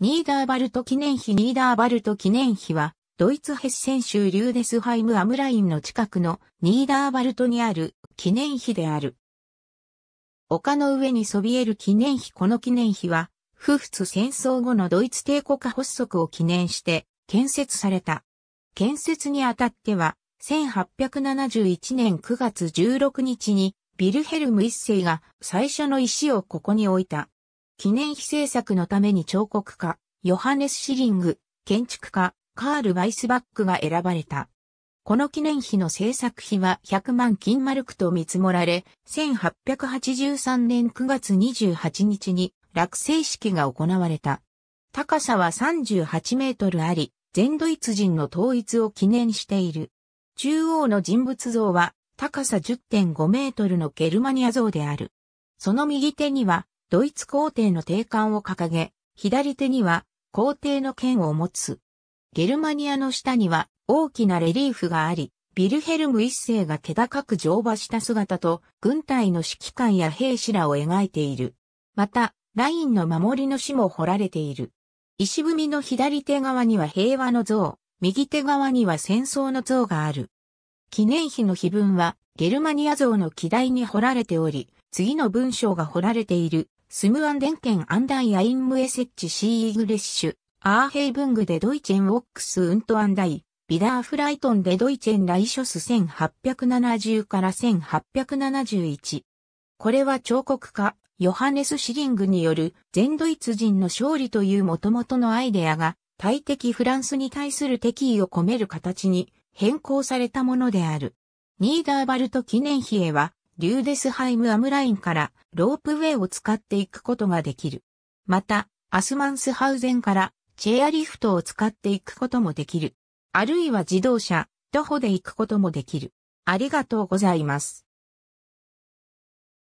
ニーダーバルト記念碑ニーダーバルト記念碑は、ドイツヘッセン州リューデスハイムアムラインの近くのニーダーバルトにある記念碑である。丘の上にそびえる記念碑この記念碑は、フフツ戦争後のドイツ帝国化発足を記念して建設された。建設にあたっては、1871年9月16日にビルヘルム一世が最初の石をここに置いた。記念碑制作のために彫刻家、ヨハネス・シリング、建築家、カール・バイスバックが選ばれた。この記念碑の制作費は100万金マルクと見積もられ、1883年9月28日に落成式が行われた。高さは38メートルあり、全ドイツ人の統一を記念している。中央の人物像は高さ10.5メートルのゲルマニア像である。その右手にはドイツ皇帝の定冠を掲げ、左手には皇帝の剣を持つ。ゲルマニアの下には大きなレリーフがあり、ビルヘルム一世が気高く乗馬した姿と、軍隊の指揮官や兵士らを描いている。また、ラインの守りの死も彫られている。石踏みの左手側には平和の像、右手側には戦争の像がある。記念碑の碑文は、ゲルマニア像の記題に彫られており、次の文章が彫られているスムアンデンケンアンダイアインムエセッチシーイグレッシュ、アーヘイブングでドイチェンウォックスウントアンダイ、ビダーフライトンでドイチェンライショス1870から1871。これは彫刻家、ヨハネス・シリングによる全ドイツ人の勝利という元々のアイデアが、大敵フランスに対する敵意を込める形に変更されたものである。ニーダーバルト記念碑へは、リューデスハイムアムラインからロープウェイを使っていくことができる。また、アスマンスハウゼンからチェアリフトを使っていくこともできる。あるいは自動車、徒歩で行くこともできる。ありがとうございます。